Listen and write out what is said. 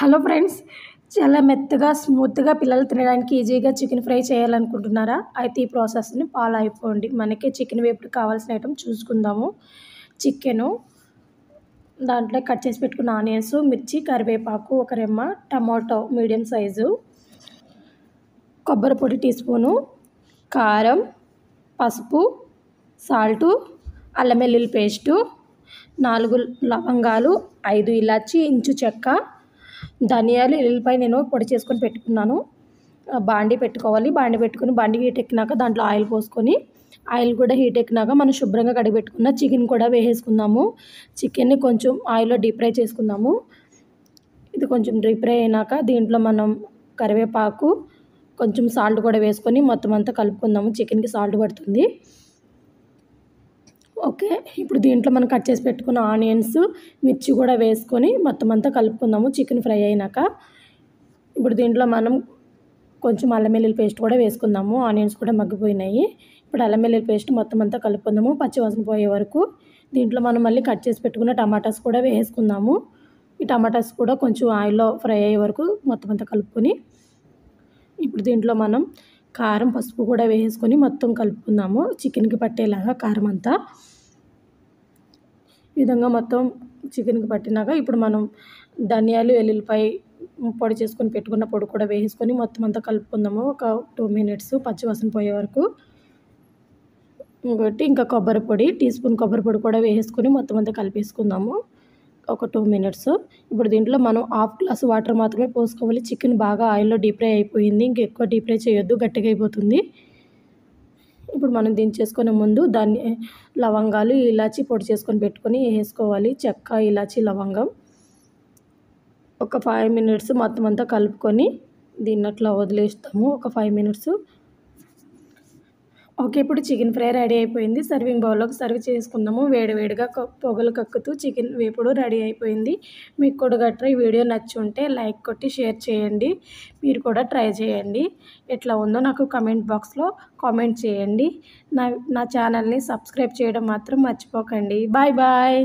hello friends చాలా మెత్తగా స్మూత్గా పిల్లలు తినడానికి ఈజీగా చికెన్ ఫ్రై చేయాలనుకుంటున్నారా అయితే ఈ ప్రాసెస్ని ఫాలో అయిపోండి మనకి చికెన్ వేపుడు కావాల్సిన ఐటమ్ చూసుకుందాము చికెను దాంట్లో కట్ చేసి పెట్టుకున్న ఆనియన్స్ మిర్చి కరివేపాకు ఒక రెమ్మ టమాటో మీడియం సైజు కొబ్బరి పొడి టీ స్పూను కారం పసుపు సాల్టు అల్లం వెల్లుల్లి పేస్టు నాలుగు లవంగాలు ఐదు ఇలాచి ఇంచు చెక్క ధనియాలు ఎల్లిపాయ నేను పొడి చేసుకొని పెట్టుకున్నాను బాండి పెట్టుకోవాలి బాండి పెట్టుకుని బాండి హీట్ ఎక్కినాక దాంట్లో ఆయిల్ పోసుకొని ఆయిల్ కూడా హీట్ ఎక్కినాక మనం శుభ్రంగా కడిగిపెట్టుకున్న చికెన్ కూడా వేసేసుకుందాము చికెన్ని కొంచెం ఆయిల్లో డీప్ ఫ్రై చేసుకుందాము ఇది కొంచెం డీప్ ఫ్రై అయినాక దీంట్లో మనం కరివేపాకు కొంచెం సాల్ట్ కూడా వేసుకొని మొత్తం అంతా కలుపుకుందాము చికెన్కి సాల్ట్ పడుతుంది ఓకే ఇప్పుడు దీంట్లో మనం కట్ చేసి పెట్టుకున్న ఆనియన్స్ మిర్చి కూడా వేసుకొని మొత్తం అంతా కలుపుకుందాము చికెన్ ఫ్రై అయినాక ఇప్పుడు దీంట్లో మనం కొంచెం అల్లం పేస్ట్ కూడా వేసుకుందాము ఆనియన్స్ కూడా మగ్గిపోయినాయి ఇప్పుడు అల్లం పేస్ట్ మొత్తం అంతా కలుపుకుందాము పచ్చివాసన పోయే వరకు దీంట్లో మనం మళ్ళీ కట్ చేసి పెట్టుకున్న టమాటాస్ కూడా వేసుకుందాము ఈ టమాటాస్ కూడా కొంచెం ఆయిల్లో ఫ్రై అయ్యే వరకు మొత్తం అంతా కలుపుకొని ఇప్పుడు దీంట్లో మనం కారం పసుపు కూడా వేసుకొని మొత్తం కలుపుకుందాము చికెన్కి పట్టేలాగా కారం అంతా ఈ విధంగా మొత్తం చికెన్కి పట్టినాక ఇప్పుడు మనం ధనియాలు వెల్లుల్లిపాయ పొడి చేసుకొని పెట్టుకున్న పొడి కూడా వేసుకొని మొత్తం అంతా కలుపుకుందాము ఒక టూ మినిట్స్ పచ్చివాసన పోయే వరకు ఇంకోటి ఇంకా కొబ్బరి పొడి టీ స్పూన్ కొబ్బరి పొడి కూడా వేసుకొని మొత్తం అంతా కలిపేసుకుందాము ఒక టూ మినిట్స్ ఇప్పుడు దీంట్లో మనం హాఫ్ గ్లాస్ వాటర్ మాత్రమే పోసుకోవాలి చికెన్ బాగా ఆయిల్లో డీప్ ఫ్రై అయిపోయింది ఇంకెక్కువ డీప్ ఫ్రై చేయొద్దు గట్టిగా అయిపోతుంది ఇప్పుడు మనం దించేసుకునే ముందు దాన్ని లవంగాలు ఇలాచి పొడి చేసుకొని పెట్టుకొని వేసుకోవాలి చెక్క ఇలాచి లవంగం ఒక ఫైవ్ మినిట్స్ మొత్తం అంతా కలుపుకొని దీన్ని అట్లా వదిలేస్తాము ఒక ఫైవ్ మినిట్స్ ఓకే ఇప్పుడు చికెన్ ఫ్రై రెడీ అయిపోయింది సర్వింగ్ బౌల్లోకి సర్వ్ చేసుకుందాము వేడివేడిగా పొగలు కక్కుతూ చికెన్ వేపుడు రెడీ అయిపోయింది మీకు కూడా గట్ర ఈ వీడియో నచ్చుంటే లైక్ కొట్టి షేర్ చేయండి మీరు కూడా ట్రై చేయండి ఎట్లా ఉందో నాకు కమెంట్ బాక్స్లో కామెంట్ చేయండి నా నా ఛానల్ని సబ్స్క్రైబ్ చేయడం మాత్రం మర్చిపోకండి బాయ్ బాయ్